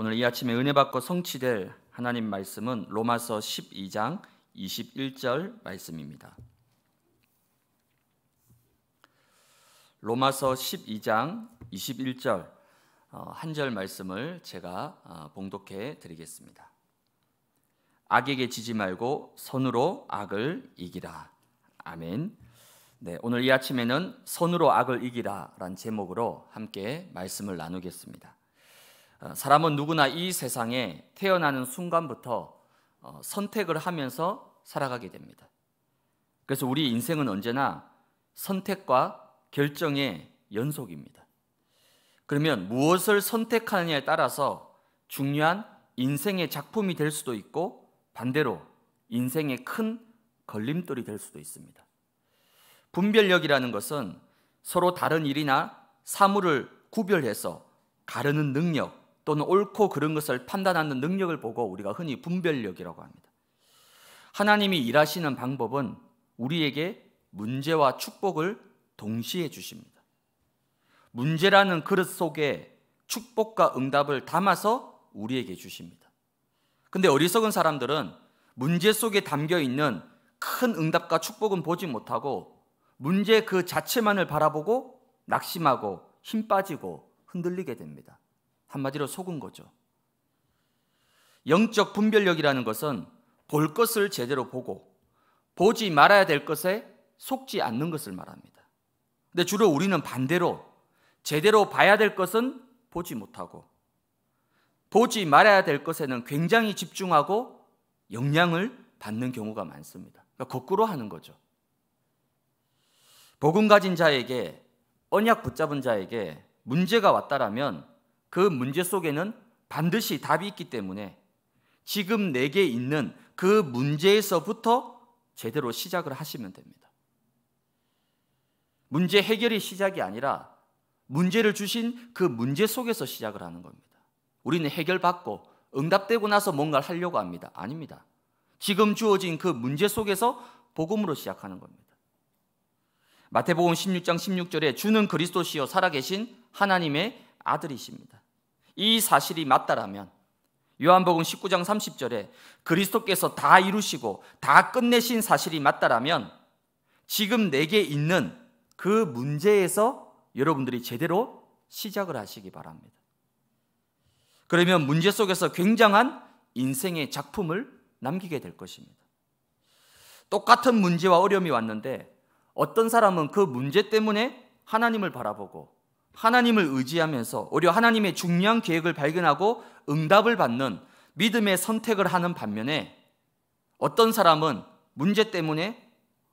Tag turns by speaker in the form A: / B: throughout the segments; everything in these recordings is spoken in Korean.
A: 오늘 이 아침에 은혜 받고 성취될 하나님 말씀은 로마서 12장 21절 말씀입니다. 로마서 12장 21절 어, 한절 말씀을 제가 어, 봉독해 드리겠습니다. 악에게 지지 말고 선으로 악을 이기라. 아멘. 네, 오늘 이 아침에는 선으로 악을 이기라란 제목으로 함께 말씀을 나누겠습니다. 어, 사람은 누구나 이 세상에 태어나는 순간부터 어, 선택을 하면서 살아가게 됩니다. 그래서 우리 인생은 언제나 선택과 결정의 연속입니다. 그러면 무엇을 선택하느냐에 따라서 중요한 인생의 작품이 될 수도 있고 반대로 인생의 큰 걸림돌이 될 수도 있습니다. 분별력이라는 것은 서로 다른 일이나 사물을 구별해서 가르는 능력, 또는 옳고 그른 것을 판단하는 능력을 보고 우리가 흔히 분별력이라고 합니다. 하나님이 일하시는 방법은 우리에게 문제와 축복을 동시에 주십니다. 문제라는 그릇 속에 축복과 응답을 담아서 우리에게 주십니다. 근데 어리석은 사람들은 문제 속에 담겨 있는 큰 응답과 축복은 보지 못하고 문제 그 자체만을 바라보고 낙심하고 힘 빠지고 흔들리게 됩니다. 한마디로 속은 거죠. 영적 분별력이라는 것은 볼 것을 제대로 보고 보지 말아야 될 것에 속지 않는 것을 말합니다. 근데 주로 우리는 반대로 제대로 봐야 될 것은 보지 못하고 보지 말아야 될 것에는 굉장히 집중하고 영향을 받는 경우가 많습니다. 그러니까 거꾸로 하는 거죠. 복음 가진 자에게 언약 붙잡은 자에게 문제가 왔다라면 그 문제 속에는 반드시 답이 있기 때문에 지금 내게 있는 그 문제에서부터 제대로 시작을 하시면 됩니다. 문제 해결이 시작이 아니라 문제를 주신 그 문제 속에서 시작을 하는 겁니다. 우리는 해결받고 응답되고 나서 뭔가를 하려고 합니다. 아닙니다. 지금 주어진 그 문제 속에서 복음으로 시작하는 겁니다. 마태복음 16장 16절에 주는 그리스도시요 살아계신 하나님의 아들이십니다. 이 사실이 맞다라면 요한복음 19장 30절에 그리스도께서 다 이루시고 다 끝내신 사실이 맞다라면 지금 내게 있는 그 문제에서 여러분들이 제대로 시작을 하시기 바랍니다. 그러면 문제 속에서 굉장한 인생의 작품을 남기게 될 것입니다. 똑같은 문제와 어려움이 왔는데 어떤 사람은 그 문제 때문에 하나님을 바라보고 하나님을 의지하면서 오히려 하나님의 중요한 계획을 발견하고 응답을 받는 믿음의 선택을 하는 반면에 어떤 사람은 문제 때문에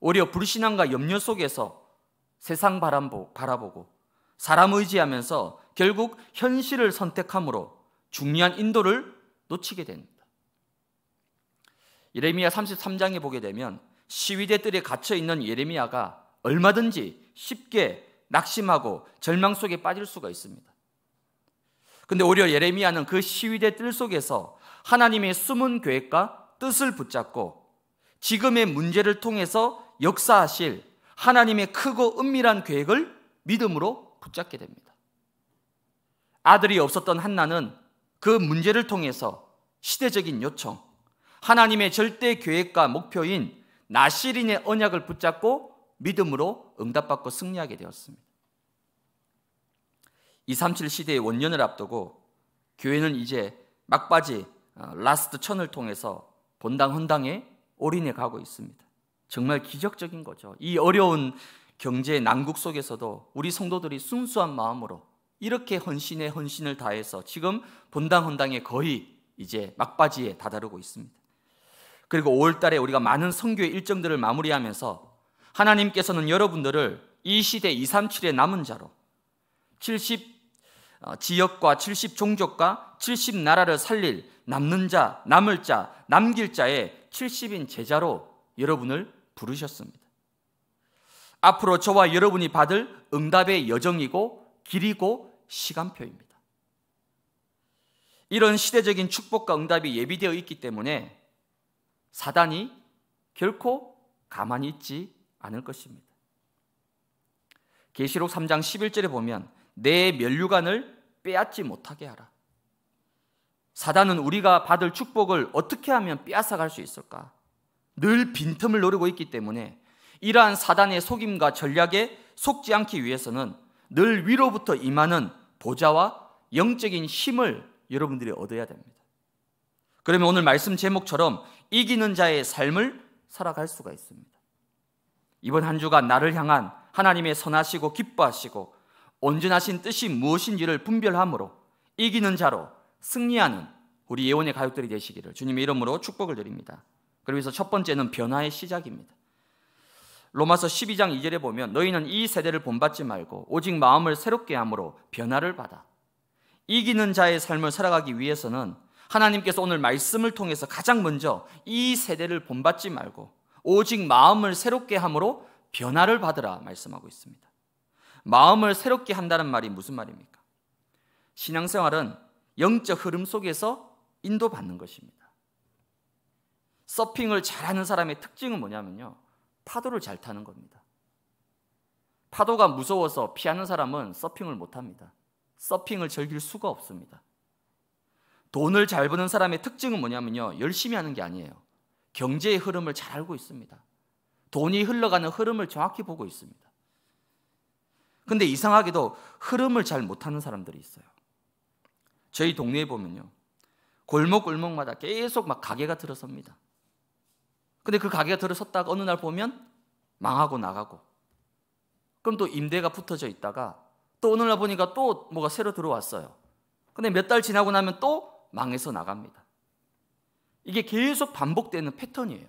A: 오히려 불신앙과 염려 속에서 세상 바라보고 사람 의지하면서 결국 현실을 선택함으로 중요한 인도를 놓치게 됩니다. 예레미야 33장에 보게 되면 시위대 들에 갇혀 있는 예레미야가 얼마든지 쉽게 낙심하고 절망 속에 빠질 수가 있습니다. 근데 오히려 예레미야는 그 시위대 뜰 속에서 하나님의 숨은 계획과 뜻을 붙잡고 지금의 문제를 통해서 역사하실 하나님의 크고 은밀한 계획을 믿음으로 붙잡게 됩니다. 아들이 없었던 한나는 그 문제를 통해서 시대적인 요청, 하나님의 절대 계획과 목표인 나시린의 언약을 붙잡고 믿음으로 응답받고 승리하게 되었습니다. 237 시대의 원년을 앞두고 교회는 이제 막바지 어, 라스트 천을 통해서 본당 헌당에 올인해 가고 있습니다. 정말 기적적인 거죠. 이 어려운 경제 난국 속에서도 우리 성도들이 순수한 마음으로 이렇게 헌신에 헌신을 다해서 지금 본당 헌당에 거의 이제 막바지에 다다르고 있습니다. 그리고 5월 달에 우리가 많은 선교의 일정들을 마무리하면서 하나님께서는 여러분들을 이 시대 2, 3, 7의 남은 자로 70 어, 지역과 70 종족과 70 나라를 살릴 남는 자, 남을 자, 남길 자의 70인 제자로 여러분을 부르셨습니다. 앞으로 저와 여러분이 받을 응답의 여정이고 길이고 시간표입니다. 이런 시대적인 축복과 응답이 예비되어 있기 때문에 사단이 결코 가만히 있지 않을 것입니다. 계시록 3장 11절에 보면 내 면류관을 빼앗지 못하게 하라. 사단은 우리가 받을 축복을 어떻게 하면 빼앗아갈 수 있을까? 늘 빈틈을 노리고 있기 때문에 이러한 사단의 속임과 전략에 속지 않기 위해서는 늘 위로부터 임하는 보좌와 영적인 힘을 여러분들이 얻어야 됩니다. 그러면 오늘 말씀 제목처럼 이기는 자의 삶을 살아갈 수가 있습니다. 이번 한 주가 나를 향한 하나님의 선하시고 기뻐하시고 온전하신 뜻이 무엇인지를 분별함으로 이기는 자로 승리하는 우리 예원의 가족들이 되시기를 주님의 이름으로 축복을 드립니다. 그러면서 첫 번째는 변화의 시작입니다. 로마서 12장 2절에 보면 너희는 이 세대를 본받지 말고 오직 마음을 새롭게 함으로 변화를 받아 이기는 자의 삶을 살아가기 위해서는 하나님께서 오늘 말씀을 통해서 가장 먼저 이 세대를 본받지 말고 오직 마음을 새롭게 함으로 변화를 받으라 말씀하고 있습니다. 마음을 새롭게 한다는 말이 무슨 말입니까? 신앙생활은 영적 흐름 속에서 인도받는 것입니다. 서핑을 잘하는 사람의 특징은 뭐냐면요. 파도를 잘 타는 겁니다. 파도가 무서워서 피하는 사람은 서핑을 못합니다. 서핑을 즐길 수가 없습니다. 돈을 잘 버는 사람의 특징은 뭐냐면요. 열심히 하는 게 아니에요. 경제의 흐름을 잘 알고 있습니다. 돈이 흘러가는 흐름을 정확히 보고 있습니다. 근데 이상하게도 흐름을 잘 못하는 사람들이 있어요. 저희 동네에 보면요. 골목골목마다 계속 막 가게가 들어섭니다. 근데 그 가게가 들어섰다가 어느 날 보면 망하고 나가고. 그럼 또 임대가 붙어져 있다가 또 어느 날 보니까 또 뭐가 새로 들어왔어요. 근데 몇 달 지나고 나면 또 망해서 나갑니다. 이게 계속 반복되는 패턴이에요.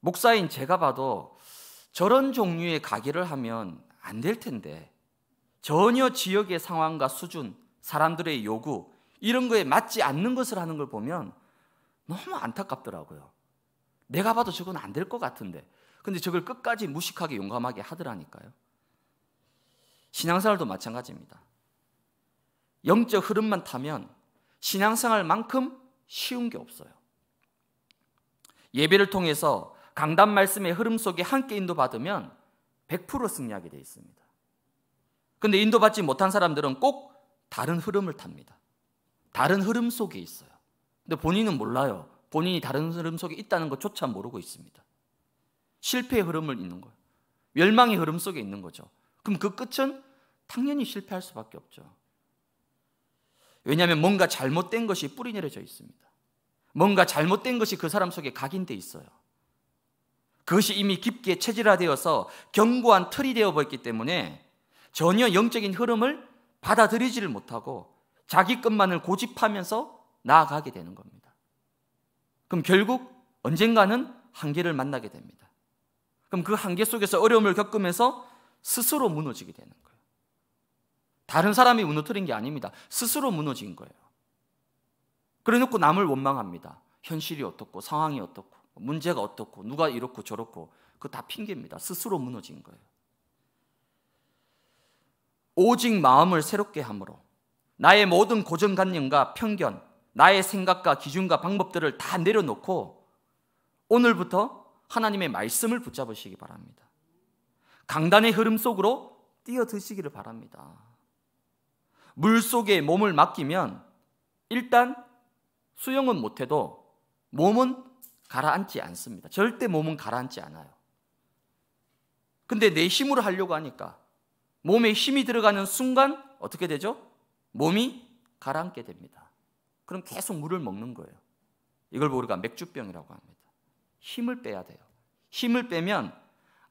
A: 목사인 제가 봐도 저런 종류의 가게를 하면 안 될 텐데 전혀 지역의 상황과 수준, 사람들의 요구 이런 거에 맞지 않는 것을 하는 걸 보면 너무 안타깝더라고요. 내가 봐도 저건 안 될 것 같은데 근데 저걸 끝까지 무식하게 용감하게 하더라니까요. 신앙생활도 마찬가지입니다. 영적 흐름만 타면 신앙생활만큼 쉬운 게 없어요. 예배를 통해서 강단 말씀의 흐름 속에 함께 인도받으면 100% 승리하게 되어 있습니다. 근데 인도받지 못한 사람들은 꼭 다른 흐름을 탑니다. 다른 흐름 속에 있어요. 근데 본인은 몰라요. 본인이 다른 흐름 속에 있다는 것조차 모르고 있습니다. 실패의 흐름을 있는 거예요. 멸망의 흐름 속에 있는 거죠. 그럼 그 끝은 당연히 실패할 수밖에 없죠. 왜냐하면 뭔가 잘못된 것이 뿌리 내려져 있습니다. 뭔가 잘못된 것이 그 사람 속에 각인돼 있어요. 그것이 이미 깊게 체질화되어서 견고한 틀이 되어 버렸기 때문에 전혀 영적인 흐름을 받아들이지를 못하고 자기 것만을 고집하면서 나아가게 되는 겁니다. 그럼 결국 언젠가는 한계를 만나게 됩니다. 그럼 그 한계 속에서 어려움을 겪으면서 스스로 무너지게 되는 거예요. 다른 사람이 무너뜨린 게 아닙니다. 스스로 무너진 거예요. 그래 놓고 남을 원망합니다. 현실이 어떻고 상황이 어떻고 문제가 어떻고 누가 이렇고 저렇고 그 다 핑계입니다. 스스로 무너진 거예요. 오직 마음을 새롭게 함으로 나의 모든 고정관념과 편견, 나의 생각과 기준과 방법들을 다 내려놓고 오늘부터 하나님의 말씀을 붙잡으시기 바랍니다. 강단의 흐름 속으로 뛰어드시기를 바랍니다. 물 속에 몸을 맡기면 일단 수영은 못해도 몸은 가라앉지 않습니다. 절대 몸은 가라앉지 않아요. 근데 내 힘으로 하려고 하니까 몸에 힘이 들어가는 순간 어떻게 되죠? 몸이 가라앉게 됩니다. 그럼 계속 물을 먹는 거예요. 이걸 우리가 맥주병이라고 합니다. 힘을 빼야 돼요. 힘을 빼면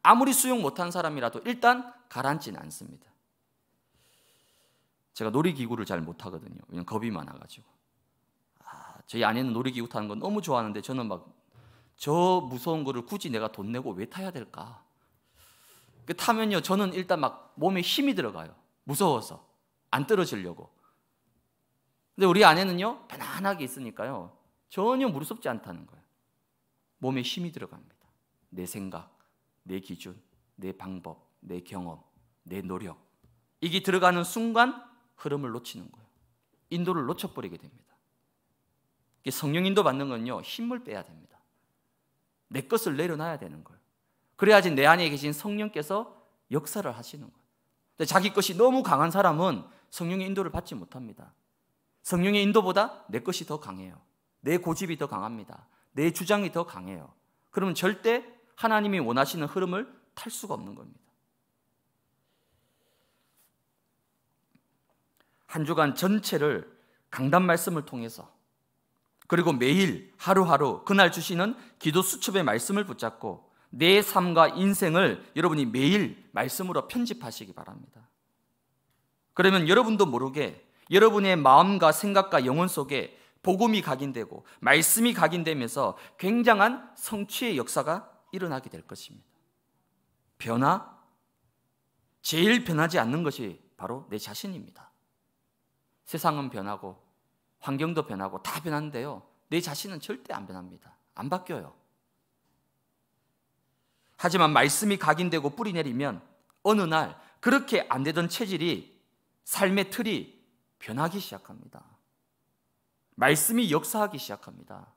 A: 아무리 수용 못한 사람이라도 일단 가라앉지는 않습니다. 제가 놀이기구를 잘 못하거든요. 왜냐 겁이 많아가지고. 아, 저희 아내는 놀이기구 타는 건 너무 좋아하는데 저는 막 저 무서운 거를 굳이 내가 돈 내고 왜 타야 될까? 그 타면요, 저는 일단 막 몸에 힘이 들어가요. 무서워서. 안 떨어지려고. 근데 우리 아내는요, 편안하게 있으니까요, 전혀 무섭지 않다는 거예요. 몸에 힘이 들어갑니다. 내 생각, 내 기준, 내 방법, 내 경험, 내 노력. 이게 들어가는 순간 흐름을 놓치는 거예요. 인도를 놓쳐버리게 됩니다. 성령 인도 받는 건요, 힘을 빼야 됩니다. 내 것을 내려놔야 되는 거예요. 그래야지 내 안에 계신 성령께서 역사를 하시는 거예요. 근데 자기 것이 너무 강한 사람은 성령의 인도를 받지 못합니다. 성령의 인도보다 내 것이 더 강해요. 내 고집이 더 강합니다. 내 주장이 더 강해요. 그러면 절대 하나님이 원하시는 흐름을 탈 수가 없는 겁니다. 한 주간 전체를 강단 말씀을 통해서 그리고 매일 하루하루 그날 주시는 기도 수첩의 말씀을 붙잡고 내 삶과 인생을 여러분이 매일 말씀으로 편집하시기 바랍니다. 그러면 여러분도 모르게 여러분의 마음과 생각과 영혼 속에 복음이 각인되고 말씀이 각인되면서 굉장한 성취의 역사가 일어나게 될 것입니다. 변화 제일 변하지 않는 것이 바로 내 자신입니다. 세상은 변하고 환경도 변하고 다 변하는데요. 내 자신은 절대 안 변합니다. 안 바뀌어요. 하지만 말씀이 각인되고 뿌리 내리면 어느 날 그렇게 안 되던 체질이 삶의 틀이 변하기 시작합니다. 말씀이 역사하기 시작합니다.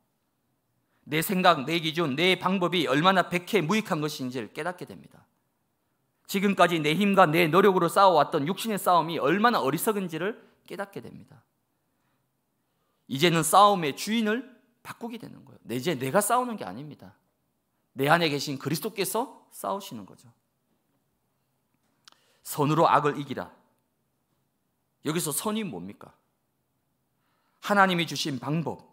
A: 내 생각, 내 기준, 내 방법이 얼마나 백해 무익한 것인지를 깨닫게 됩니다. 지금까지 내 힘과 내 노력으로 싸워왔던 육신의 싸움이 얼마나 어리석은지를 깨닫게 됩니다. 이제는 싸움의 주인을 바꾸게 되는 거예요. 이제 내가 싸우는 게 아닙니다. 내 안에 계신 그리스도께서 싸우시는 거죠. 선으로 악을 이기라. 여기서 선이 뭡니까? 하나님이 주신 방법.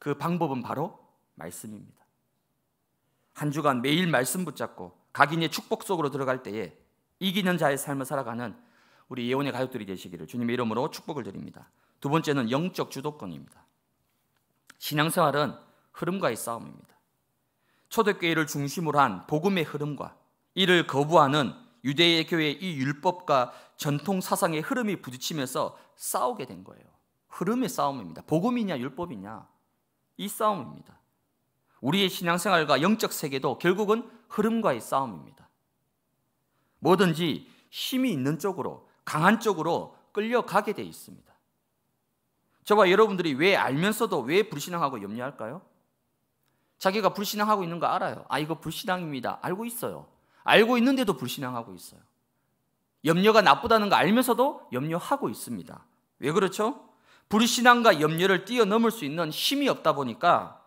A: 그 방법은 바로 말씀입니다. 한 주간 매일 말씀 붙잡고 각인의 축복 속으로 들어갈 때에 이기는 자의 삶을 살아가는 우리 예원의 가족들이 되시기를 주님의 이름으로 축복을 드립니다. 두 번째는 영적 주도권입니다. 신앙생활은 흐름과의 싸움입니다. 초대교회를 중심으로 한 복음의 흐름과 이를 거부하는 유대의 교회의 이 율법과 전통 사상의 흐름이 부딪히면서 싸우게 된 거예요. 흐름의 싸움입니다. 복음이냐 율법이냐 이 싸움입니다. 우리의 신앙생활과 영적 세계도 결국은 흐름과의 싸움입니다. 뭐든지 힘이 있는 쪽으로 강한 쪽으로 끌려가게 돼 있습니다. 저와 여러분들이 왜 알면서도 왜 불신앙하고 염려할까요? 자기가 불신앙하고 있는 거 알아요. 아, 이거 불신앙입니다. 알고 있어요. 알고 있는데도 불신앙하고 있어요. 염려가 나쁘다는 거 알면서도 염려하고 있습니다. 왜 그렇죠? 불신앙과 염려를 뛰어넘을 수 있는 힘이 없다 보니까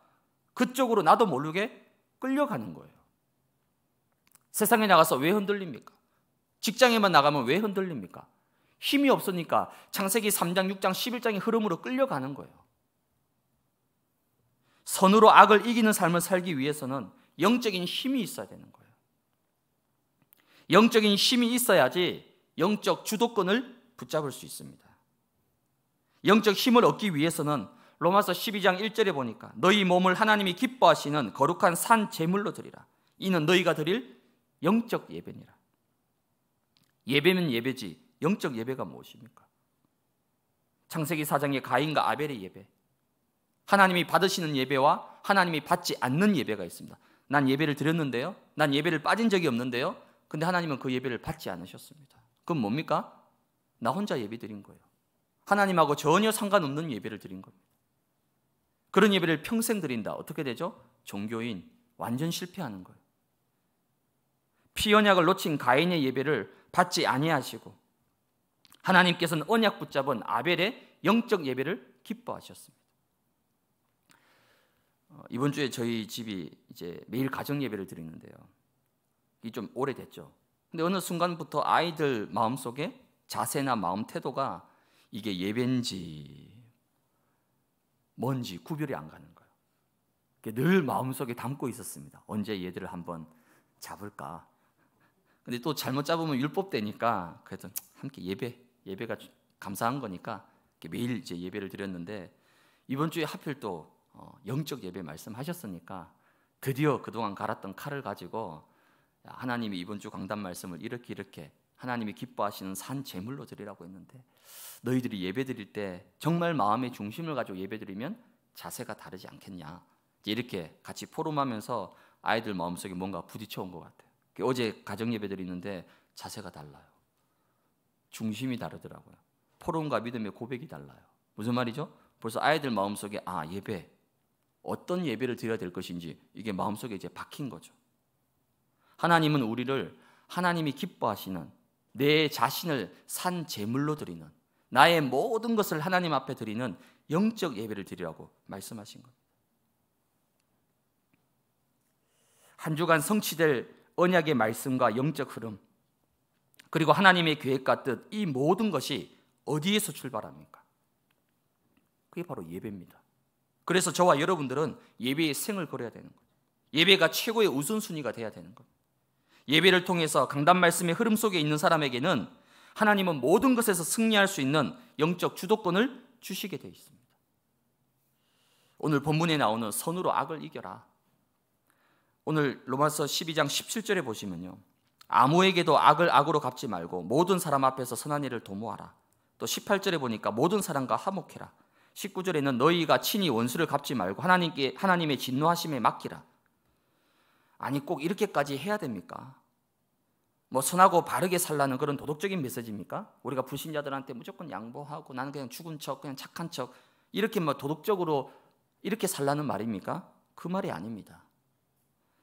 A: 그쪽으로 나도 모르게 끌려가는 거예요. 세상에 나가서 왜 흔들립니까? 직장에만 나가면 왜 흔들립니까? 힘이 없으니까 창세기 3장, 6장, 11장의 흐름으로 끌려가는 거예요. 선으로 악을 이기는 삶을 살기 위해서는 영적인 힘이 있어야 되는 거예요. 영적인 힘이 있어야지 영적 주도권을 붙잡을 수 있습니다. 영적 힘을 얻기 위해서는 로마서 12장 1절에 보니까 너희 몸을 하나님이 기뻐하시는 거룩한 산 제물로 드리라. 이는 너희가 드릴 영적 예배니라. 예배면 예배지 영적 예배가 무엇입니까? 창세기 4장의 가인과 아벨의 예배 하나님이 받으시는 예배와 하나님이 받지 않는 예배가 있습니다. 난 예배를 드렸는데요. 난 예배를 빠진 적이 없는데요. 근데 하나님은 그 예배를 받지 않으셨습니다. 그건 뭡니까? 나 혼자 예배 드린 거예요. 하나님하고 전혀 상관없는 예배를 드린 겁니다. 그런 예배를 평생 드린다. 어떻게 되죠? 종교인 완전 실패하는 거예요. 피언약을 놓친 가인의 예배를 받지 아니하시고 하나님께서는 언약 붙잡은 아벨의 영적 예배를 기뻐하셨습니다. 어, 이번 주에 저희 집이 이제 매일 가정 예배를 드리는데요. 이좀 오래됐죠. 근데 어느 순간부터 아이들 마음속에 자세나 마음 태도가 이게 예배인지 뭔지 구별이 안 가는 거예요. 늘 마음속에 담고 있었습니다. 언제 얘들을 한번 잡을까? 근데 또 잘못 잡으면 율법되니까 그래도 함께 예배 예배가 감사한 거니까 매일 이제 예배를 드렸는데 이번 주에 하필 또 어, 영적 예배 말씀하셨으니까 드디어 그동안 갈았던 칼을 가지고 하나님이 이번 주 강단 말씀을 이렇게 이렇게 하나님이 기뻐하시는 산 제물로 드리라고 했는데 너희들이 예배 드릴 때 정말 마음의 중심을 가지고 예배 드리면 자세가 다르지 않겠냐 이렇게 같이 포럼하면서 아이들 마음속에 뭔가 부딪혀 온 것 같아요. 어제 가정 예배 드리는데 자세가 달라요. 중심이 다르더라고요. 포럼과 믿음의 고백이 달라요. 무슨 말이죠? 벌써 아이들 마음속에 아 예배 어떤 예배를 드려야 될 것인지 이게 마음속에 이제 박힌 거죠. 하나님은 우리를 하나님이 기뻐하시는 내 자신을 산 제물로 드리는 나의 모든 것을 하나님 앞에 드리는 영적 예배를 드리라고 말씀하신 겁니다. 한 주간 성취될 언약의 말씀과 영적 흐름 그리고 하나님의 계획과 뜻 이 모든 것이 어디에서 출발합니까? 그게 바로 예배입니다. 그래서 저와 여러분들은 예배의 생을 걸어야 되는 거예배가 최고의 우선순위가 돼야 되는 거 예배를 통해서 강단 말씀의 흐름 속에 있는 사람에게는 하나님은 모든 것에서 승리할 수 있는 영적 주도권을 주시게 되어 있습니다. 오늘 본문에 나오는 선으로 악을 이겨라. 오늘 로마서 12장 17절에 보시면요. 아무에게도 악을 악으로 갚지 말고 모든 사람 앞에서 선한 일을 도모하라. 또 18절에 보니까 모든 사람과 화목해라. 19절에는 너희가 친히 원수를 갚지 말고 하나님께 하나님의 진노하심에 맡기라. 아니 꼭 이렇게까지 해야 됩니까? 뭐 선하고 바르게 살라는 그런 도덕적인 메시지입니까? 우리가 불신자들한테 무조건 양보하고 나는 그냥 죽은 척, 그냥 착한 척 이렇게 뭐 도덕적으로 이렇게 살라는 말입니까? 그 말이 아닙니다.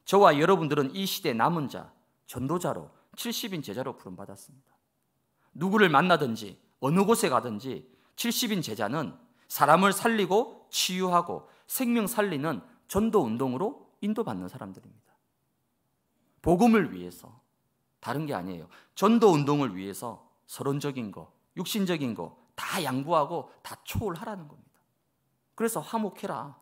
A: 저와 여러분들은 이 시대 남은 자, 전도자로 70인 제자로 부름받았습니다. 누구를 만나든지 어느 곳에 가든지 70인 제자는 사람을 살리고 치유하고 생명 살리는 전도 운동으로 인도받는 사람들입니다. 복음을 위해서 다른 게 아니에요. 전도 운동을 위해서 서론적인 거, 육신적인 거 다 양보하고 다 초월하라는 겁니다. 그래서 화목해라.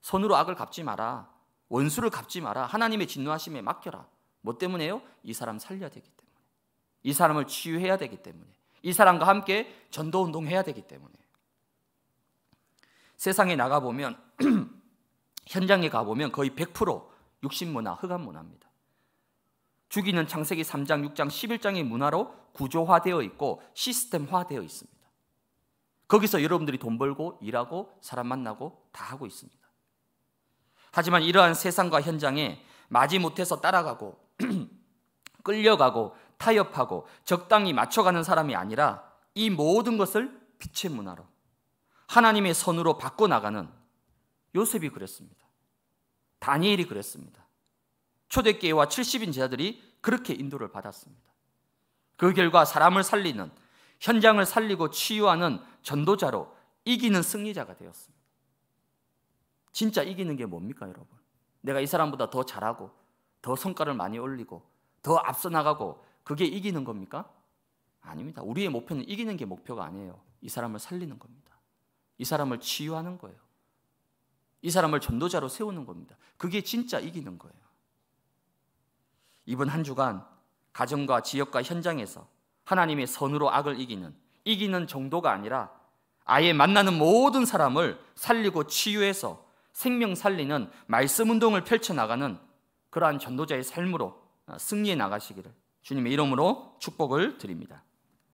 A: 선으로 악을 갚지 마라. 원수를 갚지 마라. 하나님의 진노하심에 맡겨라. 뭐 때문에요? 이 사람 살려야 되기 때문에. 이 사람을 치유해야 되기 때문에. 이 사람과 함께 전도 운동해야 되기 때문에. 세상에 나가 보면 현장에 가 보면 거의 100% 육신문화, 흑암 문화입니다. 죽이는 창세기 3장, 6장, 11장의 문화로 구조화되어 있고 시스템화되어 있습니다. 거기서 여러분들이 돈 벌고 일하고 사람 만나고 다 하고 있습니다. 하지만 이러한 세상과 현장에 마지못해서 따라가고 끌려가고 타협하고 적당히 맞춰가는 사람이 아니라 이 모든 것을 빛의 문화로 하나님의 선으로 바꿔나가는 요셉이 그랬습니다. 다니엘이 그랬습니다. 초대교회와 70인 제자들이 그렇게 인도를 받았습니다. 그 결과 사람을 살리는 현장을 살리고 치유하는 전도자로 이기는 승리자가 되었습니다. 진짜 이기는 게 뭡니까, 여러분? 내가 이 사람보다 더 잘하고, 더 성과를 많이 올리고, 더 앞서 나가고, 그게 이기는 겁니까? 아닙니다. 우리의 목표는 이기는 게 목표가 아니에요. 이 사람을 살리는 겁니다. 이 사람을 치유하는 거예요. 이 사람을 전도자로 세우는 겁니다. 그게 진짜 이기는 거예요. 이번 한 주간 가정과 지역과 현장에서 하나님의 선으로 악을 이기는 이기는 정도가 아니라 아예 만나는 모든 사람을 살리고 치유해서 생명 살리는 말씀 운동을 펼쳐나가는 그러한 전도자의 삶으로 어, 승리해 나가시기를 주님의 이름으로 축복을 드립니다.